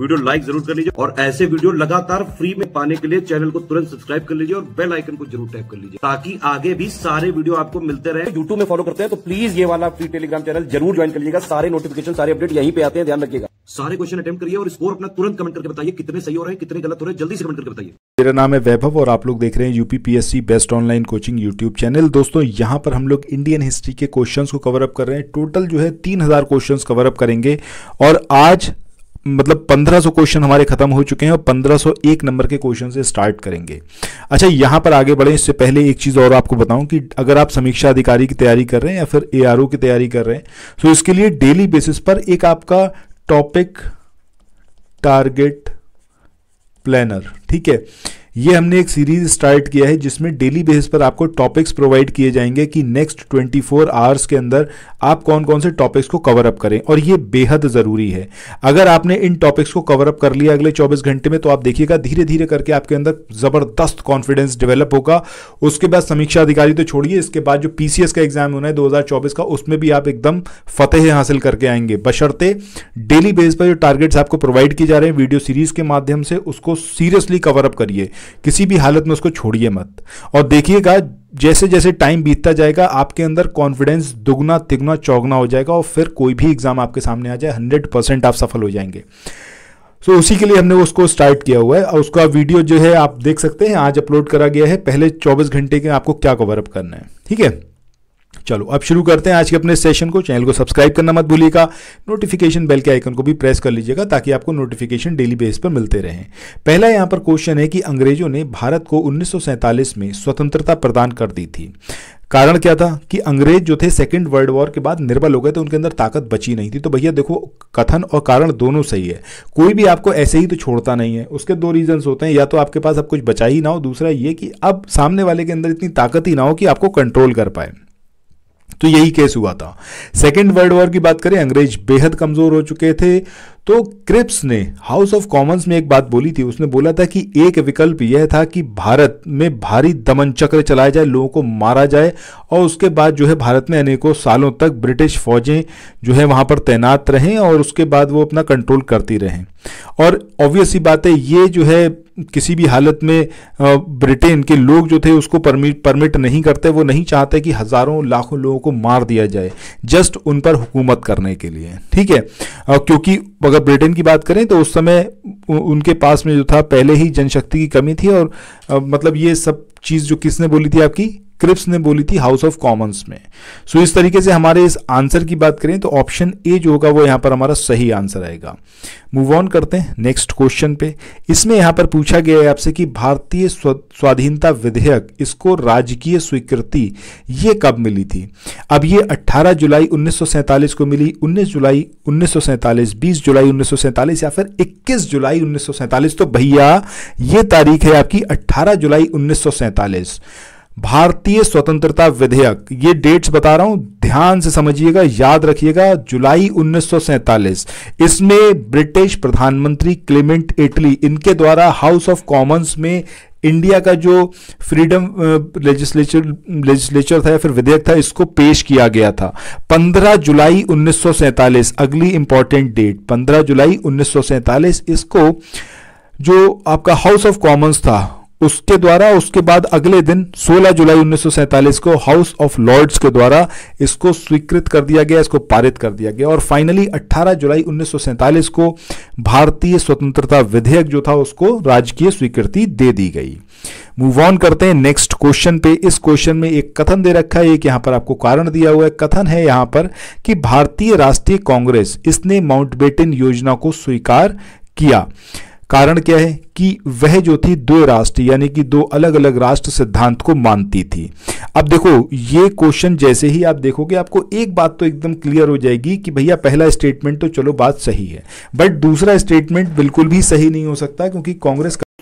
video like जरूर कर लीजिए और ऐसे वीडियो लगातार फ्री में पाने के लिए चैनल को तुरंत सब्सक्राइब कर लीजिए और बेल आइकन को जरूर टैप कर लीजिए ताकि आगे भी सारे वीडियो आपको मिलते रहे यूट्यूब में फॉलो करते हैं तो प्लीज ये वाला फ्री टेलीग्राम चैनल जरूर ज्वाइन कर लीजिएगा सारे नोटिफिकेशन सारे अपडेट यहीं पे आते हैं ध्यान रखिएगा सारे क्वेश्चन अटेम्प करिए और स्कोर अपना तुरंत कमेंट करके बताइए कितने सही हो रहे हैं कितने गलत हो रहे हैं जल्दी से कमेंट करके बताइए मेरा नाम है वैभव और आप लोग देख रहे हैं UPPSC best online coaching YouTube channel दोस्तों यहाँ पर हम लोग इंडियन हिस्ट्री के क्वेश्चंस को कवर अप कर रहे हैं टोटल जो है तीन हजार क्वेश्चन कवर अप करेंगे और आज मतलब 1500 क्वेश्चन हमारे खत्म हो चुके हैं और 1501 नंबर के क्वेश्चन से स्टार्ट करेंगे अच्छा यहां पर आगे बढ़े इससे पहले एक चीज़ और आपको बताऊं कि अगर आप समीक्षा अधिकारी की तैयारी कर रहे हैं या फिर ए की तैयारी कर रहे हैं तो इसके लिए डेली बेसिस पर एक आपका टॉपिक टारगेट प्लानर ठीक है ये हमने एक सीरीज स्टार्ट किया है जिसमें डेली बेसिस पर आपको टॉपिक्स प्रोवाइड किए जाएंगे कि नेक्स्ट 24 आवर्स के अंदर आप कौन कौन से टॉपिक्स को कवर अप करें और ये बेहद ज़रूरी है अगर आपने इन टॉपिक्स को कवर अप कर लिया अगले 24 घंटे में तो आप देखिएगा धीरे धीरे करके आपके अंदर ज़बरदस्त कॉन्फिडेंस डेवलप होगा उसके बाद समीक्षा अधिकारी तो छोड़िए इसके बाद जो पी का एग्जाम होना है दो का उसमें भी आप एकदम फतेह हासिल करके आएंगे बशर्ते डेली बेस पर जो टारगेट्स आपको प्रोवाइड किए जा रहे हैं वीडियो सीरीज के माध्यम से उसको सीरियसली कवर अप करिए किसी भी हालत में उसको छोड़िए मत और देखिएगा जैसे जैसे टाइम बीतता जाएगा आपके अंदर कॉन्फिडेंस दुगना तिगना चौगना हो जाएगा और फिर कोई भी एग्ज़ाम आपके सामने आ जाए हंड्रेड परसेंट आप सफल हो जाएंगे सो so, उसी के लिए हमने उसको स्टार्ट किया हुआ है और उसका वीडियो जो है आप देख सकते हैं आज अपलोड करा गया है पहले 24 घंटे के आपको क्या कवरअप करना है ठीक है चलो अब शुरू करते हैं आज के अपने सेशन को चैनल को सब्सक्राइब करना मत भूलिएगा नोटिफिकेशन बेल के आइकन को भी प्रेस कर लीजिएगा ताकि आपको नोटिफिकेशन डेली बेस पर मिलते रहें पहला यहाँ पर क्वेश्चन है कि अंग्रेजों ने भारत को उन्नीस में स्वतंत्रता प्रदान कर दी थी कारण क्या था कि अंग्रेज जो थे सेकेंड वर्ल्ड वॉर के बाद निर्बल हो गए थे उनके अंदर ताकत बची नहीं थी तो भैया देखो कथन और कारण दोनों सही है कोई भी आपको ऐसे ही तो छोड़ता नहीं है उसके दो रीजंस होते हैं या तो आपके पास अब कुछ बचा ही ना हो दूसरा ये कि अब सामने वाले के अंदर इतनी ताकत ही ना हो कि आपको कंट्रोल कर पाए तो यही केस हुआ था सेकेंड वर्ल्ड वॉर की बात करें अंग्रेज बेहद कमज़ोर हो चुके थे तो क्रिप्स ने हाउस ऑफ कॉमन्स में एक बात बोली थी उसने बोला था कि एक विकल्प यह था कि भारत में भारी दमन चक्र चलाया जाए लोगों को मारा जाए और उसके बाद जो है भारत में अनेकों सालों तक ब्रिटिश फौजें जो है वहां पर तैनात रहें और उसके बाद वो अपना कंट्रोल करती रहें और ऑब्वियस ही बात है ये जो है किसी भी हालत में ब्रिटेन के लोग जो थे उसको परमिट परमिट नहीं करते वो नहीं चाहते कि हज़ारों लाखों लोगों को मार दिया जाए जस्ट उन पर हुकूमत करने के लिए ठीक है क्योंकि अगर ब्रिटेन की बात करें तो उस समय उनके पास में जो था पहले ही जनशक्ति की कमी थी और मतलब ये सब चीज़ जो किसने बोली थी आपकी क्रिप्स ने बोली थी हाउस ऑफ कॉमन्स में सो इस तरीके से हमारे इस आंसर की बात करें तो ऑप्शन ए जो होगा वो यहाँ पर हमारा सही आंसर आएगा मूव ऑन करते हैं नेक्स्ट क्वेश्चन पे इसमें यहाँ पर पूछा गया है आपसे कि भारतीय स्वाधीनता विधेयक इसको राजकीय स्वीकृति ये कब मिली थी अब ये 18 जुलाई 1947 को मिली 19 जुलाई 1947 20 जुलाई 1947 या फिर 21 जुलाई 1947 तो भैया ये तारीख है आपकी 18 जुलाई 1947 भारतीय स्वतंत्रता विधेयक ये डेट्स बता रहा हूं ध्यान से समझिएगा याद रखिएगा जुलाई 1947 इसमें ब्रिटिश प्रधानमंत्री क्लेमेंट इटली इनके द्वारा हाउस ऑफ कॉमन्स में इंडिया का जो फ्रीडम लेजिस्लेचर लेजिस्लेचर था या फिर विधेयक था इसको पेश किया गया था 15 जुलाई 1947 अगली इंपॉर्टेंट डेट 15 जुलाई 1947 इसको जो आपका हाउस ऑफ कॉमन्स था उसके द्वारा उसके बाद अगले दिन 16 जुलाई 1947 को हाउस ऑफ लॉर्ड्स के द्वारा इसको स्वीकृत कर दिया गया इसको पारित कर दिया गया और फाइनली 18 जुलाई 1947 को भारतीय स्वतंत्रता विधेयक जो था उसको राजकीय स्वीकृति दे दी गई मूव ऑन करते हैं नेक्स्ट क्वेश्चन पे इस क्वेश्चन में एक कथन दे रखा है एक यहां पर आपको कारण दिया हुआ है कथन है यहां पर कि भारतीय राष्ट्रीय कांग्रेस इसने माउंटबेटन योजना को स्वीकार किया कारण क्या है कि वह जो थी दो राष्ट्र यानी कि दो अलग अलग राष्ट्र सिद्धांत को मानती थी अब देखो ये क्वेश्चन जैसे ही आप देखोगे आपको एक बात तो एकदम क्लियर हो जाएगी कि भैया पहला स्टेटमेंट तो चलो बात सही है बट दूसरा स्टेटमेंट बिल्कुल भी सही नहीं हो सकता क्योंकि Congress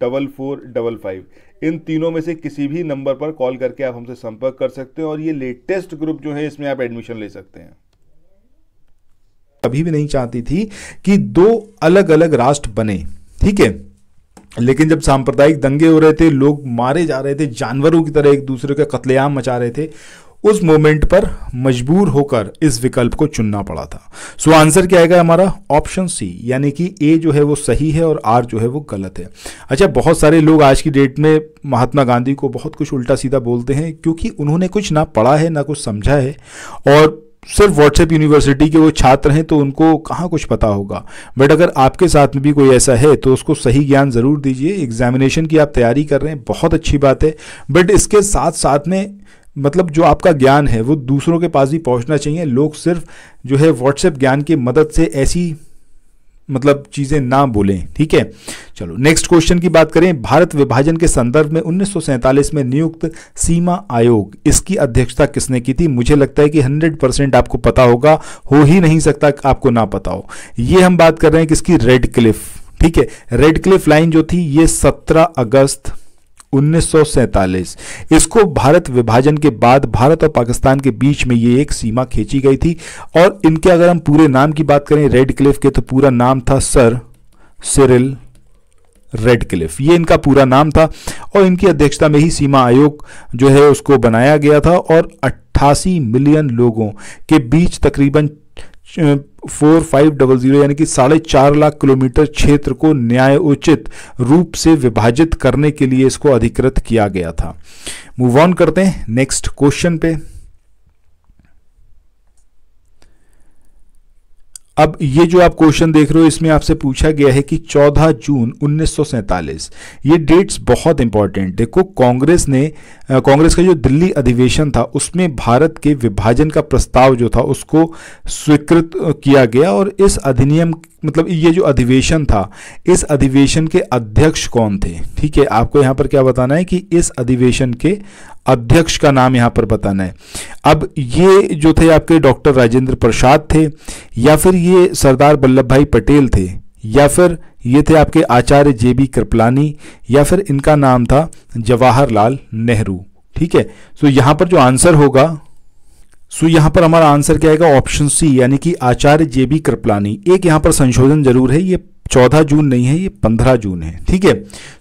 double four double five इन तीनों में से किसी भी नंबर पर कॉल करके आप हमसे संपर्क कर सकते हैं और ये लेटेस्ट ग्रुप जो है इसमें आप एडमिशन ले सकते हैं कभी भी नहीं चाहती थी कि दो अलग अलग राष्ट्र बने ठीक है लेकिन जब सांप्रदायिक दंगे हो रहे थे लोग मारे जा रहे थे जानवरों की तरह एक दूसरे का कत्लेआम मचा रहे थे उस मोमेंट पर मजबूर होकर इस विकल्प को चुनना पड़ा था सो आंसर क्या आएगा हमारा ऑप्शन सी यानी कि ए जो है वो सही है और आर जो है वो गलत है अच्छा बहुत सारे लोग आज की डेट में महात्मा गांधी को बहुत कुछ उल्टा सीधा बोलते हैं क्योंकि उन्होंने कुछ ना पढ़ा है ना कुछ समझा है और सिर्फ व्हाट्सएप यूनिवर्सिटी के वो छात्र हैं तो उनको कहाँ कुछ पता होगा बट अगर आपके साथ में भी कोई ऐसा है तो उसको सही ज्ञान ज़रूर दीजिए एग्जामिनेशन की आप तैयारी कर रहे हैं बहुत अच्छी बात है बट इसके साथ साथ में मतलब जो आपका ज्ञान है वो दूसरों के पास भी पहुंचना चाहिए लोग सिर्फ जो है व्हाट्सएप ज्ञान की मदद से ऐसी मतलब चीज़ें ना बोलें ठीक है चलो नेक्स्ट क्वेश्चन की बात करें भारत विभाजन के संदर्भ में उन्नीस में नियुक्त सीमा आयोग इसकी अध्यक्षता किसने की थी मुझे लगता है कि 100 परसेंट आपको पता होगा हो ही नहीं सकता आपको ना पता हो ये हम बात कर रहे हैं किसकी रेड क्लिफ ठीक है रेड क्लिफ लाइन जो थी ये 17 अगस्त 1947 इसको भारत विभाजन के बाद भारत और पाकिस्तान के बीच में ये एक सीमा खींची गई थी और इनके अगर हम पूरे नाम की बात करें रेड क्लिफ के तो पूरा नाम था सर सिरिल रेड क्लिफ ये इनका पूरा नाम था और इनकी अध्यक्षता में ही सीमा आयोग जो है उसको बनाया गया था और अट्ठासी मिलियन लोगों के बीच तकरीबन फोर फाइव डबल जीरो यानी कि साढ़े चार लाख किलोमीटर क्षेत्र को न्याय उचित रूप से विभाजित करने के लिए इसको अधिकृत किया गया था मूव ऑन करते हैं नेक्स्ट क्वेश्चन पे अब ये जो आप क्वेश्चन देख रहे हो इसमें आपसे पूछा गया है कि 14 जून उन्नीस ये डेट्स बहुत इंपॉर्टेंट देखो कांग्रेस ने कांग्रेस का जो दिल्ली अधिवेशन था उसमें भारत के विभाजन का प्रस्ताव जो था उसको स्वीकृत किया गया और इस अधिनियम मतलब ये जो अधिवेशन था इस अधिवेशन के अध्यक्ष कौन थे ठीक है आपको यहाँ पर क्या बताना है कि इस अधिवेशन के अध्यक्ष का नाम यहाँ पर बताना है अब ये जो थे आपके डॉक्टर राजेंद्र प्रसाद थे या फिर ये सरदार वल्लभ भाई पटेल थे या फिर ये थे आपके आचार्य जे बी कृपलानी या फिर इनका नाम था जवाहरलाल नेहरू ठीक है सो तो यहाँ पर जो आंसर होगा सो so, यहाँ पर हमारा आंसर क्या आएगा ऑप्शन सी यानी कि आचार्य जे बी कृपलानी एक यहाँ पर संशोधन जरूर है ये चौदह जून नहीं है ये पंद्रह जून है ठीक है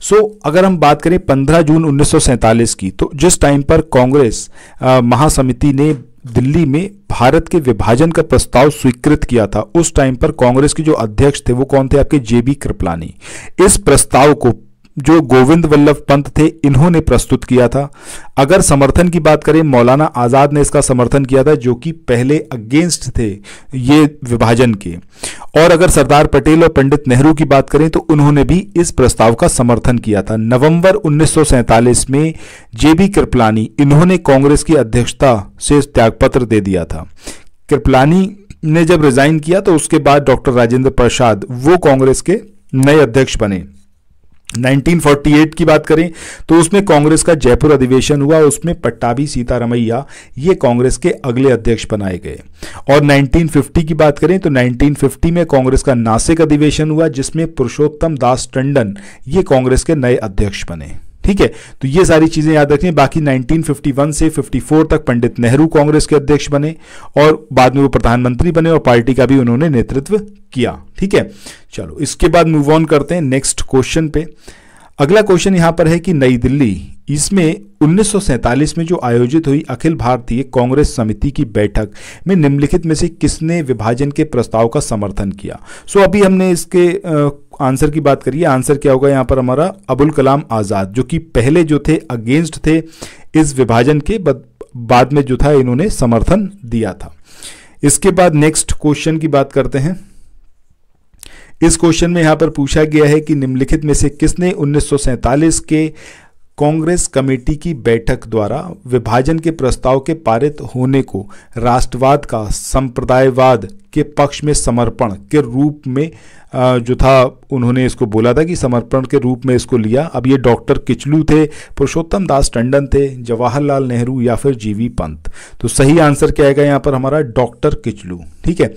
सो अगर हम बात करें पंद्रह जून उन्नीस की तो जिस टाइम पर कांग्रेस महासमिति ने दिल्ली में भारत के विभाजन का प्रस्ताव स्वीकृत किया था उस टाइम पर कांग्रेस के जो अध्यक्ष थे वो कौन थे आपके जेबी कृपलानी इस प्रस्ताव को जो गोविंद वल्लभ पंत थे इन्होंने प्रस्तुत किया था अगर समर्थन की बात करें मौलाना आज़ाद ने इसका समर्थन किया था जो कि पहले अगेंस्ट थे ये विभाजन के और अगर सरदार पटेल और पंडित नेहरू की बात करें तो उन्होंने भी इस प्रस्ताव का समर्थन किया था नवंबर 1947 में जे बी कृपलानी इन्होंने कांग्रेस की अध्यक्षता से त्यागपत्र दे दिया था कृपलानी ने जब रिजाइन किया तो उसके बाद डॉक्टर राजेंद्र प्रसाद वो कांग्रेस के नए अध्यक्ष बने 1948 की बात करें तो उसमें कांग्रेस का जयपुर अधिवेशन हुआ उसमें पट्टाभी सीतारमैया ये कांग्रेस के अगले अध्यक्ष बनाए गए और 1950 की बात करें तो 1950 में कांग्रेस का नासिक अधिवेशन हुआ जिसमें पुरुषोत्तम दास टंडन ये कांग्रेस के नए अध्यक्ष बने ठीक है तो ये सारी चीज़ें याद रखें बाकी 1951 से 54 तक पंडित नेहरू कांग्रेस के अध्यक्ष बने और बाद में वो प्रधानमंत्री बने और पार्टी का भी उन्होंने नेतृत्व किया ठीक है चलो इसके बाद मूव ऑन करते हैं नेक्स्ट क्वेश्चन पे अगला क्वेश्चन यहां पर है कि नई दिल्ली इसमें 1947 में जो आयोजित हुई अखिल भारतीय कांग्रेस समिति की बैठक में निम्नलिखित में से किसने विभाजन के प्रस्ताव का समर्थन किया सो अभी हमने इसके आंसर की बात करिए आंसर क्या होगा यहाँ पर हमारा अबुल कलाम आज़ाद जो कि पहले जो थे अगेंस्ट थे इस विभाजन के बाद में जो था इन्होंने समर्थन दिया था इसके बाद नेक्स्ट क्वेश्चन की बात करते हैं इस क्वेश्चन में यहां पर पूछा गया है कि निम्नलिखित में से किसने उन्नीस के कांग्रेस कमेटी की बैठक द्वारा विभाजन के प्रस्ताव के पारित होने को राष्ट्रवाद का संप्रदायवाद के पक्ष में समर्पण के रूप में जो था उन्होंने इसको बोला था कि समर्पण के रूप में इसको लिया अब ये डॉक्टर किचलू थे पुरुषोत्तम दास टंडन थे जवाहरलाल नेहरू या फिर जीवी पंत तो सही आंसर क्या आएगा यहाँ पर हमारा डॉक्टर किचलू ठीक है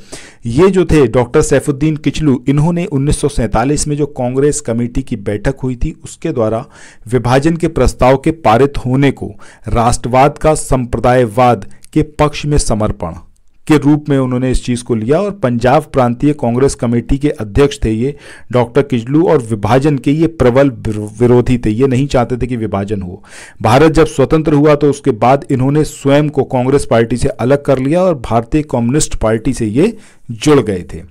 ये जो थे डॉक्टर सैफुद्दीन किचलू इन्होंने उन्नीस में जो कांग्रेस कमेटी की बैठक हुई थी उसके द्वारा विभाजन के प्रस्ताव के पारित होने को राष्ट्रवाद का संप्रदायवाद के पक्ष में समर्पण के रूप में उन्होंने इस चीज़ को लिया और पंजाब प्रांतीय कांग्रेस कमेटी के अध्यक्ष थे ये डॉक्टर किजलू और विभाजन के ये प्रबल विरोधी थे ये नहीं चाहते थे कि विभाजन हो भारत जब स्वतंत्र हुआ तो उसके बाद इन्होंने स्वयं को कांग्रेस पार्टी से अलग कर लिया और भारतीय कम्युनिस्ट पार्टी से ये जुड़ गए थे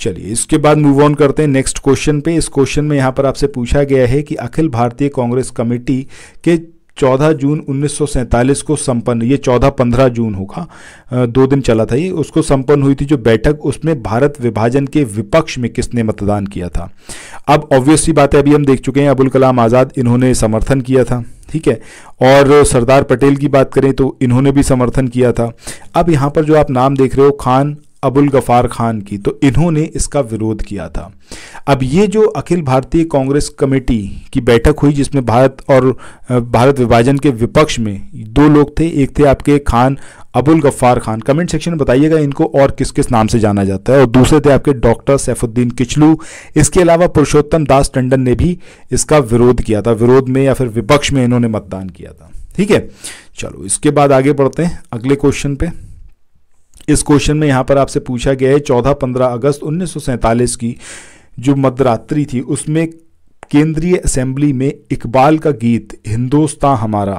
चलिए इसके बाद मूव ऑन करते हैं नेक्स्ट क्वेश्चन पे इस क्वेश्चन में यहाँ पर आपसे पूछा गया है कि अखिल भारतीय कांग्रेस कमेटी के 14 जून 1947 को संपन्न ये 14-15 जून होगा दो दिन चला था ये उसको संपन्न हुई थी जो बैठक उसमें भारत विभाजन के विपक्ष में किसने मतदान किया था अब ऑब्वियसली बात है अभी हम देख चुके हैं अबुल कलाम आज़ाद इन्होंने समर्थन किया था ठीक है और सरदार पटेल की बात करें तो इन्होंने भी समर्थन किया था अब यहाँ पर जो आप नाम देख रहे हो खान अबुल गफ़ार खान की तो इन्होंने इसका विरोध किया था अब ये जो अखिल भारतीय कांग्रेस कमेटी की बैठक हुई जिसमें भारत और भारत विभाजन के विपक्ष में दो लोग थे एक थे आपके खान अबुल गफ़ार खान कमेंट सेक्शन में बताइएगा इनको और किस किस नाम से जाना जाता है और दूसरे थे आपके डॉक्टर सैफुद्दीन किचलू इसके अलावा पुरुषोत्तम दास टंडन ने भी इसका विरोध किया था विरोध में या फिर विपक्ष में इन्होंने मतदान किया था ठीक है चलो इसके बाद आगे बढ़ते हैं अगले क्वेश्चन पे इस क्वेश्चन में यहाँ पर आपसे पूछा गया है चौदह पंद्रह अगस्त उन्नीस की जो मध्यरात्रि थी उसमें केंद्रीय असेंबली में इकबाल का गीत हिंदोस्तां हमारा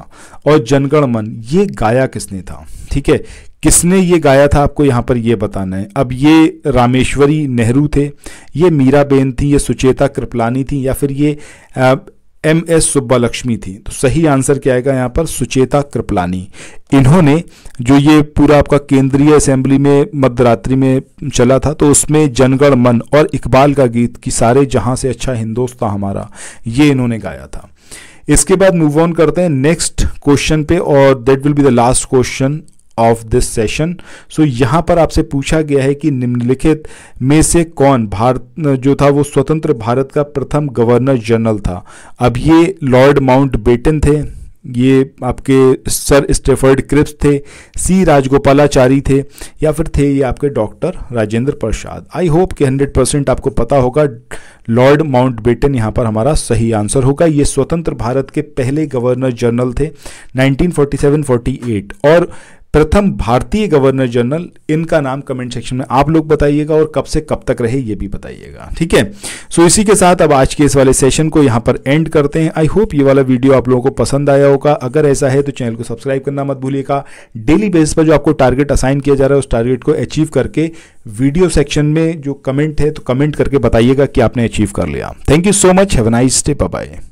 और जनगण मन ये गाया किसने था ठीक है किसने ये गाया था आपको यहाँ पर ये बताना है अब ये रामेश्वरी नेहरू थे ये मीराबेन थी ये सुचेता कृपलानी थी या फिर ये एम एस सुब्बा लक्ष्मी थी तो सही आंसर क्या आएगा यहाँ पर सुचेता कृपलानी इन्होंने जो ये पूरा आपका केंद्रीय असेंबली में मध्यरात्रि में चला था तो उसमें जनगण मन और इकबाल का गीत कि सारे जहां से अच्छा हिंदोस्तां हमारा ये इन्होंने गाया था इसके बाद मूव ऑन करते हैं नेक्स्ट क्वेश्चन पे और that will be the last question of this session so यहाँ पर आपसे पूछा गया है कि निम्नलिखित में से कौन भारत जो था वो स्वतंत्र भारत का प्रथम गवर्नर जनरल था अब ये लॉर्ड माउंट बेटन थे ये आपके सर स्टेफर्ड क्रिप्स थे सी राजगोपालाचारी थे या फिर थे ये आपके doctor Rajendra Prasad I hope कि 100 परसेंट आपको पता होगा लॉर्ड माउंट बेटन यहाँ पर हमारा सही आंसर होगा ये स्वतंत्र भारत के पहले गवर्नर जनरल थे 1947-48 और प्रथम भारतीय गवर्नर जनरल इनका नाम कमेंट सेक्शन में आप लोग बताइएगा और कब से कब तक रहे ये भी बताइएगा ठीक है सो इसी के साथ अब आज के इस वाले सेशन को यहां पर एंड करते हैं आई होप ये वाला वीडियो आप लोगों को पसंद आया होगा अगर ऐसा है तो चैनल को सब्सक्राइब करना मत भूलिएगा डेली बेसिस पर जो आपको टारगेट असाइन किया जा रहा है उस टारगेट को अचीव करके वीडियो सेक्शन में जो कमेंट है तो कमेंट करके बताइएगा कि आपने अचीव कर लिया thank you so much have nice day bye